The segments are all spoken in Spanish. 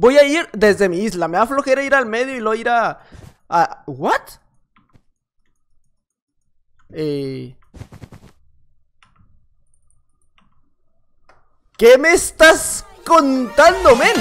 Voy a ir desde mi isla. Me da flojera ir al medio y luego ir a... a ¿What? Eh. ¿Qué me estás contando, men?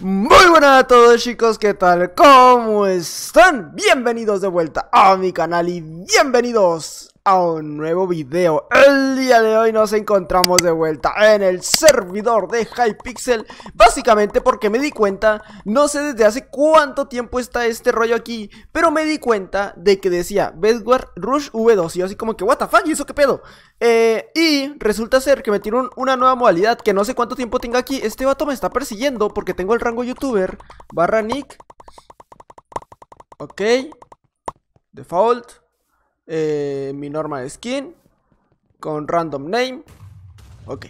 Muy buenas a todos chicos, ¿qué tal? ¿Cómo están? Bienvenidos de vuelta a mi canal y bienvenidos un nuevo video. El día de hoy nos encontramos de vuelta en el servidor de Hypixel. Básicamente porque me di cuenta, no sé desde hace cuánto tiempo está este rollo aquí, pero me di cuenta de que decía Bedwar Rush V2 y yo así como que, what the fuck, ¿y eso qué pedo? Eh, y resulta ser que me tiene una nueva modalidad que no sé cuánto tiempo tenga aquí. Este vato me está persiguiendo porque tengo el rango youtuber barra nick. Ok. Default eh, mi normal skin con random name. Ok.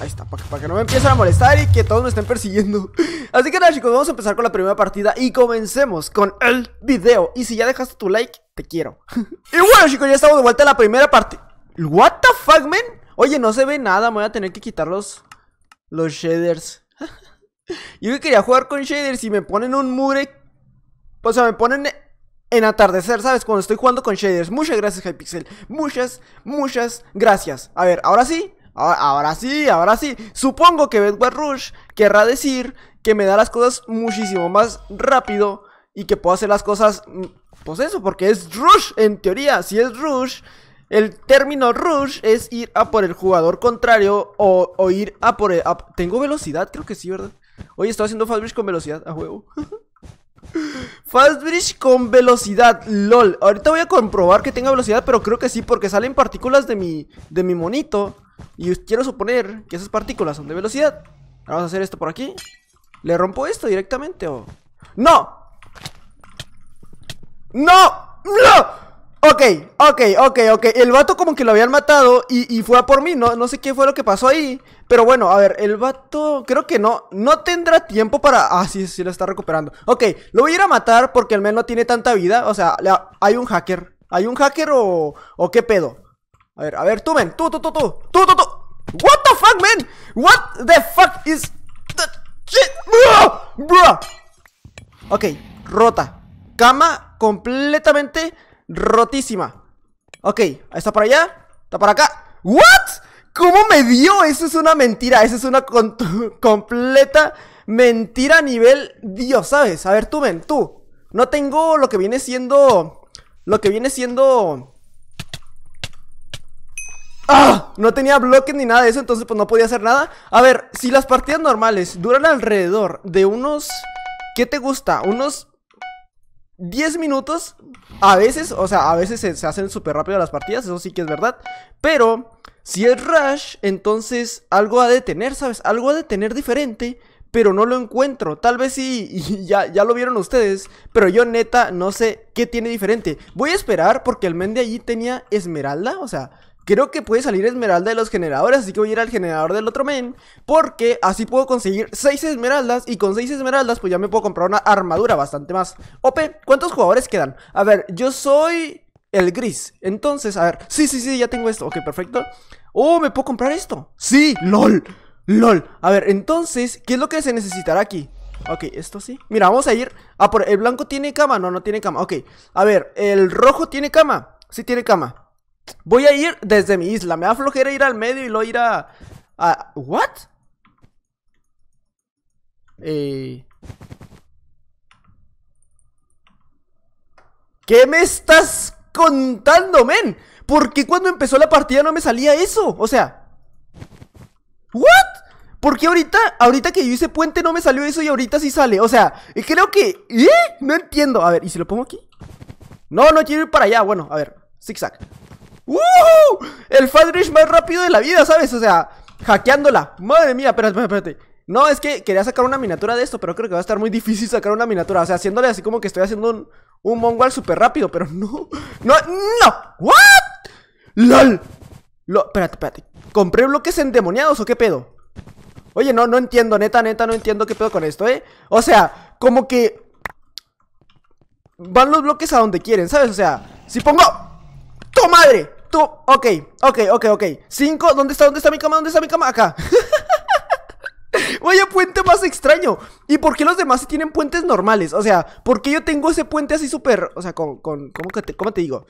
Ahí está, para que, no me empiecen a molestar y que todos me estén persiguiendo Así que nada chicos, vamos a empezar con la primera partida y comencemos con el video Y si ya dejaste tu like, te quiero Y bueno chicos, ya estamos de vuelta a la primera parte What the fuck, man? Oye, no se ve nada, voy a tener que quitar los, los shaders Yo que quería jugar con shaders y me ponen un mure O sea, me ponen en atardecer, ¿sabes? Cuando estoy jugando con shaders. Muchas gracias, Hypixel. Muchas, muchas gracias. A ver, ahora sí. Ahora, sí, ahora sí. Supongo que Bedwar Rush querrá decir que me da las cosas muchísimo más rápido y que puedo hacer las cosas. Mm, pues eso, porque es Rush, en teoría. Si es Rush, el término Rush es ir a por el jugador contrario o, o ir a por el. Tengo velocidad, creo que sí, ¿verdad? Hoy estaba haciendo fast con velocidad, a juego. Fast Bridge con velocidad, lol Ahorita voy a comprobar que tenga velocidad Pero creo que sí, porque salen partículas de mi, de mi monito Y quiero suponer que esas partículas son de velocidad Vamos a hacer esto por aquí ¿Le rompo esto directamente o...? ¡No! ¡No! ¡No! Ok, ok, ok, ok. El vato como que lo habían matado y, fue a por mí, ¿no? No sé qué fue lo que pasó ahí. Pero bueno, a ver, el vato creo que no, no tendrá tiempo para... Ah, sí, sí, lo está recuperando. Ok, lo voy a ir a matar porque al menos no tiene tanta vida. O sea, hay un hacker. ¿Hay un hacker o, o qué pedo? A ver, a ver, tú, men. Tú, tú, tú, tú. Tú, tú, What the fuck, man? What the fuck is the shit? Ok, rota. Cama completamente rotísima. Ok, está para allá, está para acá. ¿What? ¿Cómo me dio? Eso es una mentira, eso es una completa mentira a nivel Dios, ¿sabes? A ver, tú ven, tú. No tengo lo que viene siendo... Lo que viene siendo... ¡Ah! No tenía bloque ni nada de eso, entonces pues no podía hacer nada. A ver, si las partidas normales duran alrededor de unos... ¿Qué te gusta? Unos 10 minutos, a veces, o sea, a veces se, hacen súper rápido las partidas, eso sí que es verdad, pero si es Rush, entonces algo a tener ¿sabes? Algo de tener diferente, pero no lo encuentro. Tal vez sí, ya, ya lo vieron ustedes, pero yo neta no sé qué tiene diferente. Voy a esperar porque el men de allí tenía Esmeralda, o sea, Creo que puede salir esmeralda de los generadores, así que voy a ir al generador del otro men. Porque así puedo conseguir 6 esmeraldas. Y con 6 esmeraldas, pues ya me puedo comprar una armadura bastante más. ope ¿cuántos jugadores quedan? A ver, yo soy el gris. Entonces, a ver. Sí, sí, sí, ya tengo esto. Ok, perfecto. Oh, ¿me puedo comprar esto? Sí, lol. LOL. A ver, entonces, ¿qué es lo que se necesitará aquí? Ok, esto sí. Mira, vamos a ir Ah, por... ¿El blanco tiene cama? No, no tiene cama. Ok. A ver, ¿el rojo tiene cama? Sí tiene cama. Voy a ir desde mi isla. Me da flojera ir al medio y luego ir a... ¿What? Eh. ¿Qué me estás contando, men? ¿Por qué cuando empezó la partida no me salía eso? O sea... ¿What? ¿Por qué ahorita, ahorita que yo hice puente no me salió eso y ahorita sí sale? O sea, eh, creo que... ¿Eh? No entiendo. A ver, ¿y si lo pongo aquí? No, no quiero ir para allá. Bueno, a ver. Zigzag. ¡Woohoo! El Fadrish más rápido de la vida, ¿sabes? O sea, hackeándola. Madre mía, espérate, espérate. No, es que quería sacar una miniatura de esto, pero creo que va a estar muy difícil sacar una miniatura. O sea, haciéndole así como que estoy haciendo un, un Mongol súper rápido, pero no. No, no. ¿What? ¡Lol! Lo, espérate, espérate. ¿Compré bloques endemoniados o qué pedo? Oye, no, no entiendo, neta, neta, no entiendo qué pedo con esto, ¿eh? O sea, como que... Van los bloques a donde quieren, ¿sabes? O sea, si pongo... ¡Tu madre! Ok, ok, ok, ok. Cinco, ¿dónde está? ¿Dónde está mi cama? ¿Dónde está mi cama? Acá. Vaya puente más extraño. ¿Y por qué los demás tienen puentes normales? O sea, ¿por qué yo tengo ese puente así súper. O sea, con. con ¿cómo, te, ¿Cómo te digo?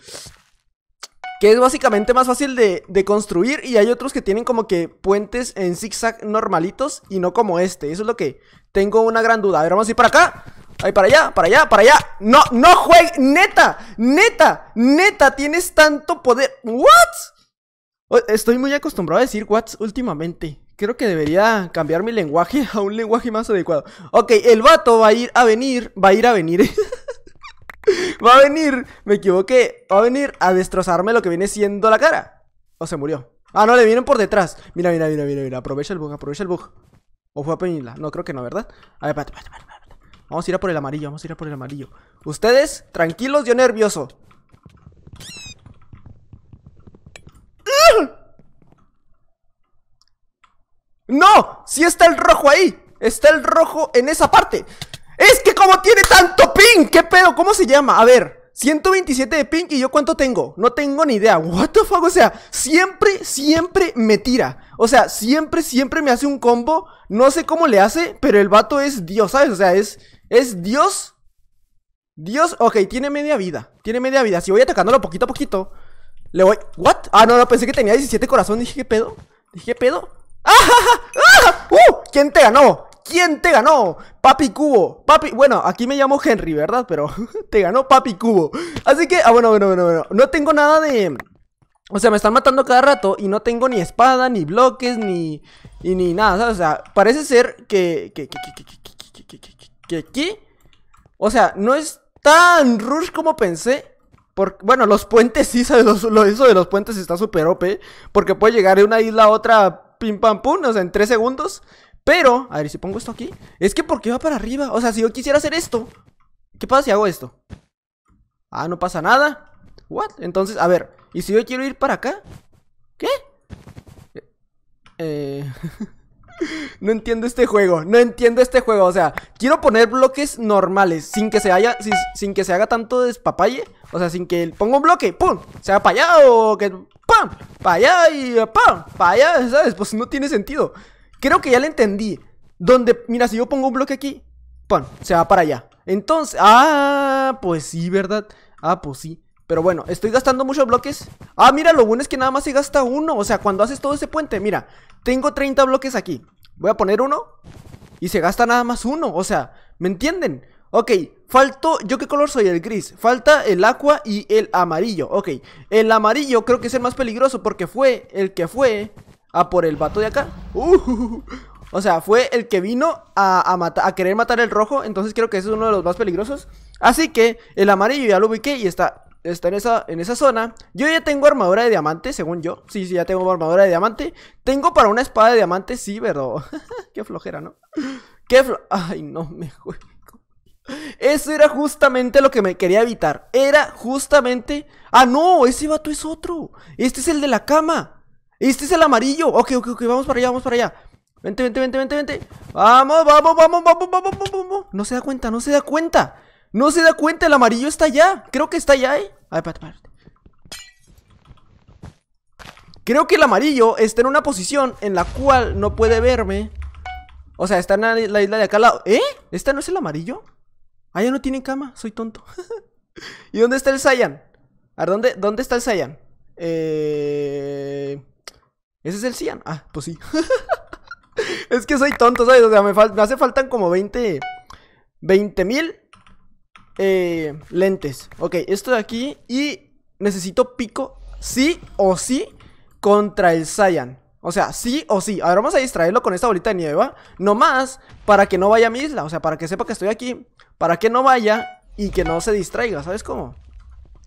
que es básicamente más fácil de, de, construir y hay otros que tienen como que puentes en zigzag normalitos y no como este. Eso es lo que tengo una gran duda. A ver, vamos a ir para acá. ¡Ay para allá, para allá, para allá. No, no juegues. Neta, neta, neta, tienes tanto poder. ¿What? Estoy muy acostumbrado a decir what últimamente. Creo que debería cambiar mi lenguaje a un lenguaje más adecuado. Ok, el vato va a ir a venir, va a ir a venir. va a venir, me equivoqué, va a venir a destrozarme lo que viene siendo la cara. O se murió. Ah, no, le vienen por detrás. Mira, mira, mira, mira, mira. Aprovecha el bug, aprovecha el bug. O fue a Peñila. No, creo que no, ¿verdad? A ver, espérate, espérate. Vamos a ir a por el amarillo, vamos a ir a por el amarillo. Ustedes, tranquilos, yo nervioso. ¡No! ¡Sí está el rojo ahí! Está el rojo en esa parte. ¡Es que como tiene tanto ping! ¿Qué pedo? ¿Cómo se llama? A ver, 127 de ping y yo cuánto tengo. No tengo ni idea. What the fuck? O sea, siempre, siempre me tira. O sea, siempre, siempre me hace un combo. No sé cómo le hace, pero el vato es Dios, ¿sabes? O sea, es ¿Es Dios? Dios, ok, tiene media vida. Tiene media vida. Si voy atacándolo poquito a poquito, le voy. ¿What? Ah, no, no, pensé que tenía 17 corazones. Dije, ¿qué pedo? Dije, ¿qué pedo? ¡Ah! ¡Ah! ¡Uh! ¿Quién te ganó? ¿Quién te ganó? Papi Cubo. Papi, bueno, aquí me llamo Henry, ¿verdad? Pero te ganó Papi Cubo. Así que, ah, bueno, bueno, bueno, bueno. No tengo nada de. O sea, me están matando cada rato y no tengo ni espada, ni bloques, ni. Y ni nada, O sea, parece ser que. que, que, que que aquí... O sea, no es tan rush como pensé. Porque, bueno, los puentes sí, ¿sabes? lo, eso de los puentes está súper OP. Porque puede llegar de una isla a otra, pim pam pum, o sea, en tres segundos. Pero, a ver, si pongo esto aquí. Es que porque va para arriba. O sea, si yo quisiera hacer esto, ¿qué pasa si hago esto? Ah, no pasa nada. ¿What? Entonces, a ver, ¿y si yo quiero ir para acá? ¿Qué? Eh. eh no entiendo este juego, no entiendo este juego. O sea, quiero poner bloques normales sin que se haya, sin, que se haga tanto despapalle. O sea, sin que ponga un bloque, ¡pum! Se va para allá o que pam, Para allá y Pam, Para allá, ¿sabes? Pues no tiene sentido. Creo que ya le entendí. Donde, mira, si yo pongo un bloque aquí, ¡pum! Se va para allá. Entonces, ah, pues sí, ¿verdad? Ah, pues sí. Pero bueno, estoy gastando muchos bloques Ah, mira, lo bueno es que nada más se gasta uno O sea, cuando haces todo ese puente, mira Tengo 30 bloques aquí Voy a poner uno Y se gasta nada más uno, o sea, ¿me entienden? Ok, falto, ¿yo qué color soy? El gris Falta el agua y el amarillo Ok, el amarillo creo que es el más peligroso Porque fue el que fue a por el vato de acá uh, O sea, fue el que vino a, a querer matar el rojo Entonces creo que ese es uno de los más peligrosos Así que el amarillo ya lo ubiqué y está está en esa, en esa zona. Yo ya tengo armadura de diamante, según yo. Sí, sí, ya tengo armadura de diamante. Tengo para una espada de diamante, sí, pero... Qué flojera, ¿no? Qué Ay, no me juego. Eso era justamente lo que me quería evitar. Era justamente... Ah, no, ese vato es otro. Este es el de la cama. Este es el amarillo. Ok, ok, ok, vamos para allá, vamos para allá. Vente, vente, vente, vente, vente. Vamos, vamos, vamos, vamos, vamos, vamos, vamos. No se da cuenta, no se da cuenta. No se da cuenta, el amarillo está allá. Creo que está allá, ¿eh? Creo que el amarillo está en una posición en la cual no puede verme. O sea, está en la, isla de acá al lado. ¿Eh? ¿Esta no es el amarillo? Ah, ya no tiene cama. Soy tonto. ¿Y dónde está el Saiyan? A ¿dónde, dónde está el Saiyan? Eh... ¿Ese es el Saiyan? Ah, pues sí. es que soy tonto, ¿sabes? O sea, me, hace faltan como 20... 20 mil eh, lentes. Ok, esto de aquí. Y necesito pico sí o sí contra el Saiyan. O sea, sí o sí. Ahora vamos a distraerlo con esta bolita de nieve, No Nomás para que no vaya a mi isla. O sea, para que sepa que estoy aquí. Para que no vaya y que no se distraiga, ¿sabes cómo?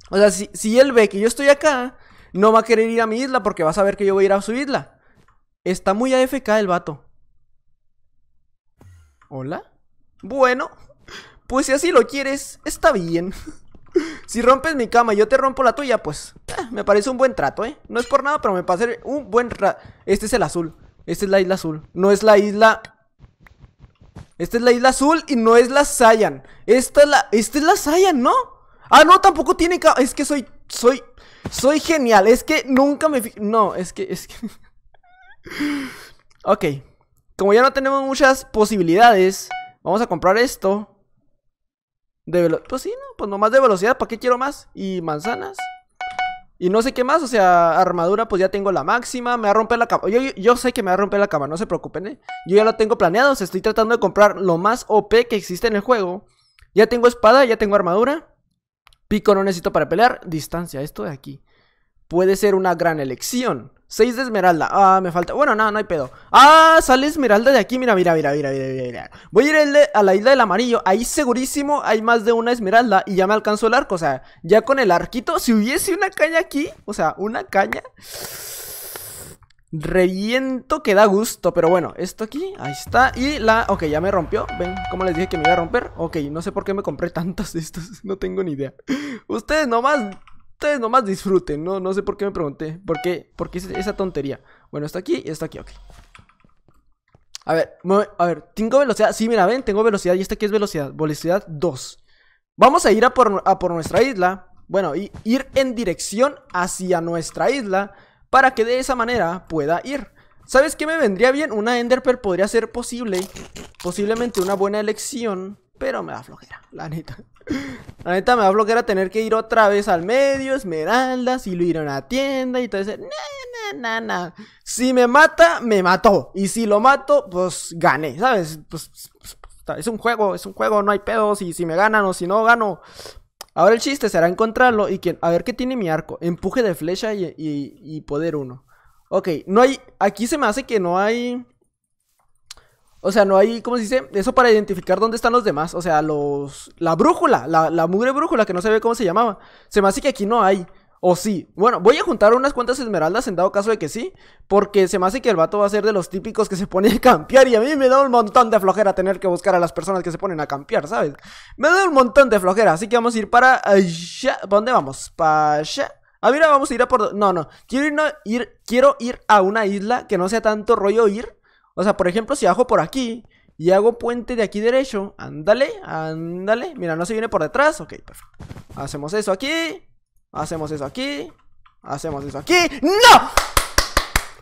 O sea, si, si él ve que yo estoy acá, no va a querer ir a mi isla porque va a saber que yo voy a ir a su isla. Está muy AFK el vato. ¿Hola? Bueno, pues si así lo quieres, está bien. si rompes mi cama y yo te rompo la tuya, pues eh, me parece un buen trato, ¿eh? No es por nada, pero me parece un buen trato. Este es el azul. Esta es la isla azul. No es la isla... Esta es la isla azul y no es la Saiyan. Esta es la... Esta es la Saiyan, ¿no? Ah, no, tampoco tiene... Es que soy... Soy... Soy genial. Es que nunca me... No, es que... Es que... ok. Como ya no tenemos muchas posibilidades, vamos a comprar esto. De pues sí, ¿no? Pues nomás de velocidad, ¿para qué quiero más? Y manzanas. Y no sé qué más, o sea, armadura, pues ya tengo la máxima. Me va a romper la cama. Yo, yo, sé que me va a romper la cama, no se preocupen, ¿eh? Yo ya lo tengo planeado, o sea, estoy tratando de comprar lo más OP que existe en el juego. Ya tengo espada, ya tengo armadura. Pico no necesito para pelear. Distancia, esto de aquí. Puede ser una gran elección. 6 de esmeralda. Ah, me falta. Bueno, no, no hay pedo. Ah, sale esmeralda de aquí. Mira, mira, mira, mira, mira, mira. Voy a ir a la isla del amarillo. Ahí segurísimo hay más de una esmeralda. Y ya me alcanzó el arco. O sea, ya con el arquito. Si hubiese una caña aquí. O sea, una caña. Reviento que da gusto. Pero bueno, esto aquí. Ahí está. Y la. Ok, ya me rompió. Ven, como les dije que me iba a romper. Ok, no sé por qué me compré tantas de estas. No tengo ni idea. Ustedes nomás ustedes nomás disfruten, ¿no? No sé por qué me pregunté. ¿Por qué? Porque esa tontería. Bueno, está aquí y está aquí, ok. A ver, a ver, tengo velocidad. Sí, mira, ven, tengo velocidad. Y esta aquí es velocidad. Velocidad 2. Vamos a ir a por, nuestra isla. Bueno, y ir en dirección hacia nuestra isla. Para que de esa manera pueda ir. ¿Sabes qué me vendría bien? Una Enderpearl podría ser posible. Posiblemente una buena elección. Pero me da flojera, la neta. Ahorita me va a bloquear a tener que ir otra vez al medio, esmeraldas, y lo ir a una tienda y todo ese Na, na, na, Si me mata, me mato Y si lo mato, pues gané, ¿sabes? Pues, pues, pues, es un juego, es un juego, no hay pedos. Y si me ganan o si no gano. Ahora el chiste será encontrarlo y que a ver qué tiene mi arco. Empuje de flecha y, poder uno Ok, no hay. Aquí se me hace que no hay o sea, no hay, ¿cómo se dice? Eso para identificar dónde están los demás. O sea, los. La brújula, la, mugre brújula, que no se ve cómo se llamaba. Se me hace que aquí no hay. O sí. Bueno, voy a juntar unas cuantas esmeraldas en dado caso de que sí. Porque se me hace que el vato va a ser de los típicos que se pone a campear. Y a mí me da un montón de flojera tener que buscar a las personas que se ponen a campear, ¿sabes? Me da un montón de flojera. Así que vamos a ir para allá. dónde vamos? Para allá. A ah, mira, vamos a ir a por... No, no. Quiero ir, no, ir, quiero ir a una isla que no sea tanto rollo ir o sea, por ejemplo, si bajo por aquí y hago puente de aquí derecho, ándale, ándale. Mira, no se viene por detrás. Ok, perfecto. Hacemos eso aquí. Hacemos eso aquí. Hacemos eso aquí. ¡No!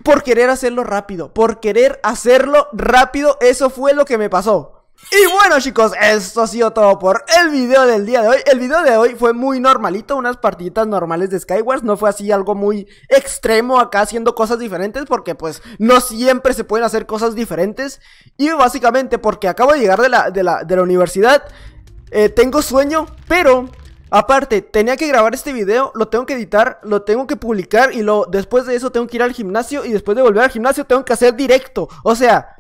Por querer hacerlo rápido. Por querer hacerlo rápido. Eso fue lo que me pasó. Y bueno chicos, esto ha sido todo por el video del día de hoy El video de hoy fue muy normalito, unas partiditas normales de Skywars No fue así algo muy extremo acá haciendo cosas diferentes Porque pues no siempre se pueden hacer cosas diferentes Y básicamente porque acabo de llegar de la, de la, universidad eh, Tengo sueño, pero Aparte, tenía que grabar este video, lo tengo que editar, lo tengo que publicar y lo, después de eso tengo que ir al gimnasio y después de volver al gimnasio tengo que hacer directo. O sea,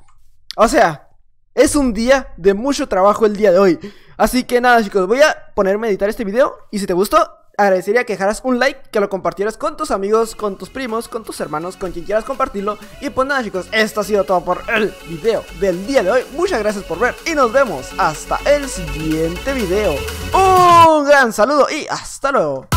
o sea, es un día de mucho trabajo el día de hoy. Así que nada, chicos, voy a ponerme a editar este video. Y si te gustó, agradecería que dejaras un like, que lo compartieras con tus amigos, con tus primos, con tus hermanos, con quien quieras compartirlo. Y pues nada, chicos, esto ha sido todo por el video del día de hoy. Muchas gracias por ver y nos vemos hasta el siguiente video. Un gran saludo y hasta luego.